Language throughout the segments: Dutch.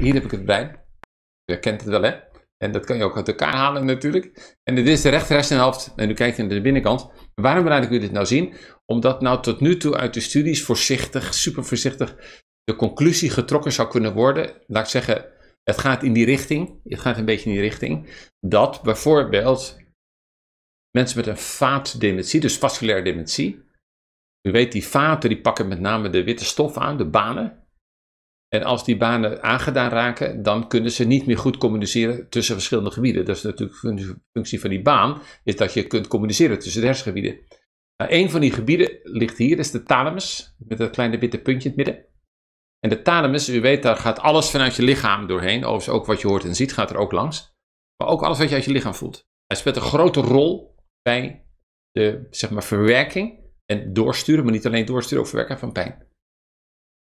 hier heb ik het brein. Je kent het wel, hè? En dat kan je ook uit elkaar halen natuurlijk. En dit is de rechterhersenhelft. En nu kijkt je naar de binnenkant. Waarom laat ik u dit nou zien? Omdat nou tot nu toe uit de studies voorzichtig, super voorzichtig, de conclusie getrokken zou kunnen worden. Laat ik zeggen, het gaat in die richting. Het gaat een beetje in die richting. Dat bijvoorbeeld mensen met een vaatdementie, dus vasculaire dementie. U weet, die vaten die pakken met name de witte stof aan, de banen. En als die banen aangedaan raken, dan kunnen ze niet meer goed communiceren tussen verschillende gebieden. Dat is natuurlijk functie van die baan, is dat je kunt communiceren tussen de hersengebieden. Nou, een van die gebieden ligt hier, dat is de thalamus, met dat kleine witte puntje in het midden. En de thalamus, u weet, daar gaat alles vanuit je lichaam doorheen. Overigens ook wat je hoort en ziet gaat er ook langs. Maar ook alles wat je uit je lichaam voelt. Hij speelt een grote rol bij de zeg maar, verwerking en doorsturen, maar niet alleen doorsturen, ook verwerken van pijn.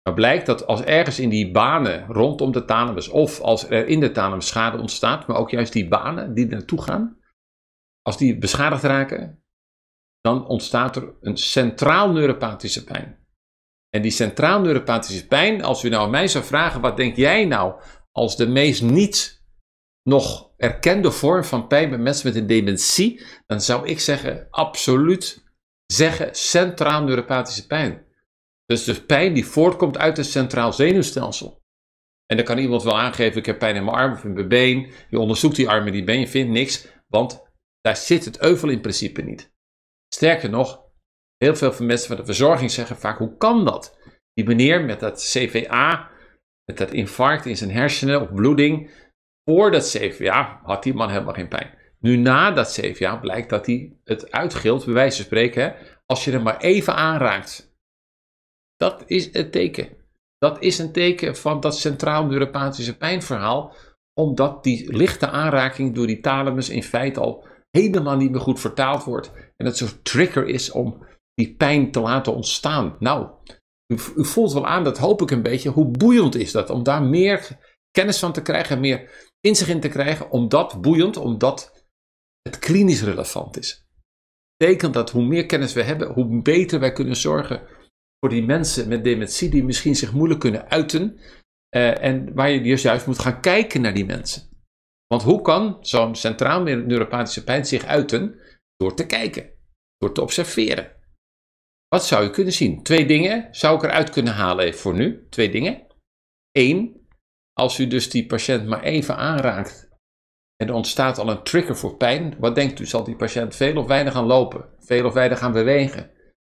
Maar blijkt dat als ergens in die banen rondom de thalamus of als er in de thalamus schade ontstaat, maar ook juist die banen die er naartoe gaan, als die beschadigd raken, dan ontstaat er een centraal neuropathische pijn. En die centraal neuropathische pijn, als u nou aan mij zou vragen, wat denk jij nou als de meest niet nog erkende vorm van pijn bij mensen met een dementie, dan zou ik zeggen, absoluut zeggen centraal neuropathische pijn. Dus de pijn die voortkomt uit het centraal zenuwstelsel. En dan kan iemand wel aangeven, ik heb pijn in mijn arm of in mijn been. Je onderzoekt die arm en die been, je vindt niks, want daar zit het euvel in principe niet. Sterker nog, heel veel van mensen van de verzorging zeggen vaak, hoe kan dat? Die meneer met dat CVA, met dat infarct in zijn hersenen of bloeding, voor dat CVA had die man helemaal geen pijn. Nu na dat CVA blijkt dat hij het uitgilt, bij wijze van spreken, hè, als je hem maar even aanraakt. Dat is het teken. Dat is een teken van dat centraal-neuropathische pijnverhaal, omdat die lichte aanraking door die thalamus in feite al helemaal niet meer goed vertaald wordt. En dat zo'n trigger is om die pijn te laten ontstaan. Nou, u, u, voelt wel aan, dat hoop ik een beetje, hoe boeiend is dat om daar meer kennis van te krijgen, meer inzicht in te krijgen, omdat boeiend, omdat het klinisch relevant is. Dat betekent dat hoe meer kennis we hebben, hoe beter wij kunnen zorgen voor die mensen met dementie die misschien zich moeilijk kunnen uiten. Eh, en waar je dus juist moet gaan kijken naar die mensen. Want hoe kan zo'n centraal neuropathische pijn zich uiten? Door te kijken, door te observeren. Wat zou je kunnen zien? Twee dingen zou ik eruit kunnen halen voor nu. Twee dingen. Eén, als u dus die patiënt maar even aanraakt en er ontstaat al een trigger voor pijn, wat denkt u? Zal die patiënt veel of weinig gaan lopen? Veel of weinig gaan bewegen?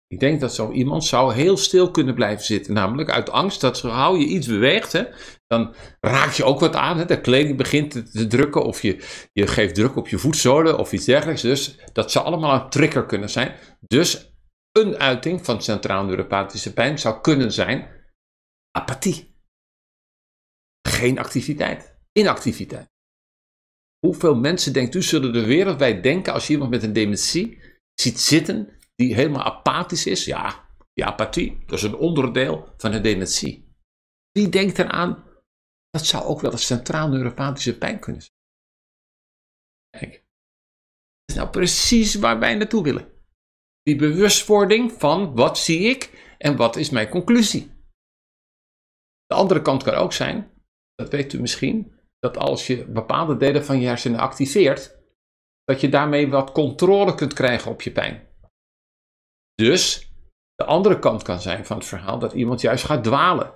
Ik denk dat zo iemand zou heel stil kunnen blijven zitten. Namelijk uit angst dat zo hou je iets beweegt, hè, dan raak je ook wat aan. Hè, de kleding begint te, drukken of je, je geeft druk op je voetzolen of iets dergelijks. Dus dat zou allemaal een trigger kunnen zijn. Dus een uiting van centraal-neuropathische pijn zou kunnen zijn apathie. Geen activiteit, inactiviteit. Hoeveel mensen denkt u zullen de wereldwijd denken als je iemand met een dementie ziet zitten die helemaal apathisch is. Ja, die apathie, dat is een onderdeel van de dementie. Die denkt eraan, dat zou ook wel een centraal-neuropathische pijn kunnen zijn. Kijk, dat is nou precies waar wij naartoe willen. Die bewustwording van wat zie ik en wat is mijn conclusie. De andere kant kan ook zijn, dat weet u misschien, dat als je bepaalde delen van je hersenen activeert, dat je daarmee wat controle kunt krijgen op je pijn. Dus de andere kant kan zijn van het verhaal dat iemand juist gaat dwalen.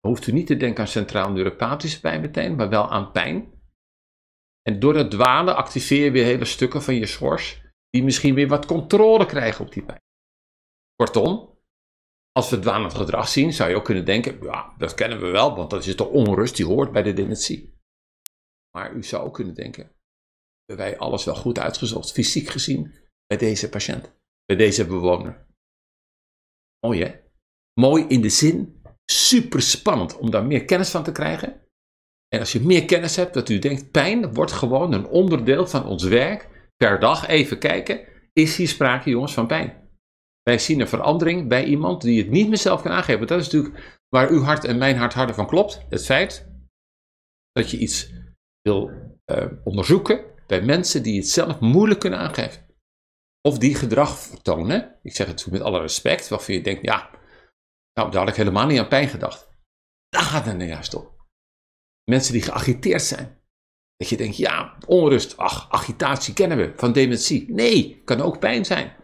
Dan hoeft u niet te denken aan centraal neuropathische pijn meteen, maar wel aan pijn. En door dat dwalen activeer je weer hele stukken van je schors, die misschien weer wat controle krijgen op die pijn. Kortom, als we dwalend gedrag zien, zou je ook kunnen denken: ja, dat kennen we wel, want dat is toch onrust die hoort bij de dementie. Maar u zou ook kunnen denken: hebben wij alles wel goed uitgezocht, fysiek gezien, bij deze patiënt? bij deze bewoner. Mooi hè? Mooi in de zin, super spannend om daar meer kennis van te krijgen. En als je meer kennis hebt, dat u denkt, pijn wordt gewoon een onderdeel van ons werk. Per dag even kijken, is hier sprake jongens van pijn. Wij zien een verandering bij iemand die het niet meer zelf kan aangeven. Dat is natuurlijk waar uw hart en mijn hart harder van klopt. Het feit dat je iets wil eh, onderzoeken bij mensen die het zelf moeilijk kunnen aangeven of die gedrag vertonen. Ik zeg het met alle respect, waarvan je denkt, ja, nou, daar had ik helemaal niet aan pijn gedacht. Daar gaat het nou juist om. Mensen die geagiteerd zijn. Dat je denkt, ja, onrust, ach, agitatie kennen we van dementie. Nee, kan ook pijn zijn.